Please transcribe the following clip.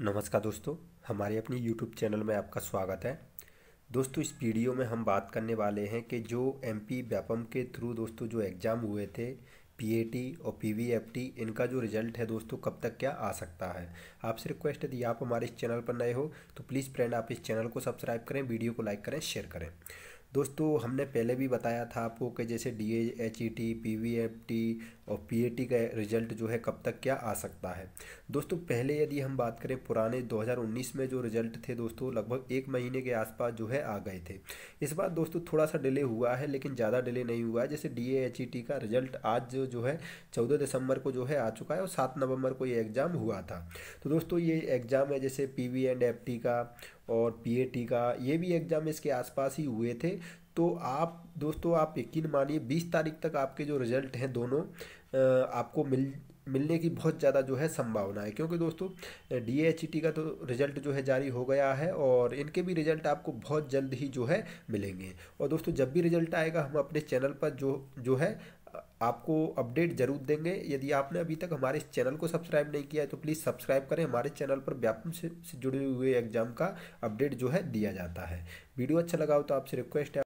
नमस्कार दोस्तों हमारे अपने YouTube चैनल में आपका स्वागत है दोस्तों इस वीडियो में हम बात करने वाले हैं कि जो एम पी व्यापम के थ्रू दोस्तों जो एग्ज़ाम हुए थे पीएटी और पीवीएफटी इनका जो रिज़ल्ट है दोस्तों कब तक क्या आ सकता है आपसे रिक्वेस्ट है यदि आप हमारे इस चैनल पर नए हो तो प्लीज़ फ्रेंड आप इस चैनल को सब्सक्राइब करें वीडियो को लाइक करें शेयर करें दोस्तों हमने पहले भी बताया था आपको कि जैसे D H E T P V F T और पी ए टी का रिजल्ट जो है कब तक क्या आ सकता है दोस्तों पहले यदि हम बात करें पुराने 2019 में जो रिजल्ट थे दोस्तों लगभग एक महीने के आसपास जो है आ गए थे इस बार दोस्तों थोड़ा सा डिले हुआ है लेकिन ज़्यादा डिले नहीं हुआ है जैसे डी एच ई टी का रिजल्ट आज जो, जो है चौदह दिसंबर को जो है आ चुका है और सात नवंबर को ये एग्ज़ाम हुआ था तो दोस्तों ये एग्ज़ाम है जैसे P V and F T का और पी ए टी का ये भी एग्ज़ाम इसके आसपास ही हुए थे तो आप दोस्तों आप यकीन मानिए बीस तारीख तक आपके जो रिजल्ट हैं दोनों आपको मिल मिलने की बहुत ज़्यादा जो है संभावना है क्योंकि दोस्तों डी e का तो रिज़ल्ट जो है जारी हो गया है और इनके भी रिज़ल्ट आपको बहुत जल्द ही जो है मिलेंगे और दोस्तों जब भी रिज़ल्ट आएगा हम अपने चैनल पर जो जो है आपको अपडेट जरूर देंगे यदि आपने अभी तक हमारे इस चैनल को सब्सक्राइब नहीं किया है तो प्लीज़ सब्सक्राइब करें हमारे चैनल पर व्यापम से जुड़े हुए एग्जाम का अपडेट जो है दिया जाता है वीडियो अच्छा लगा हो तो आपसे रिक्वेस्ट है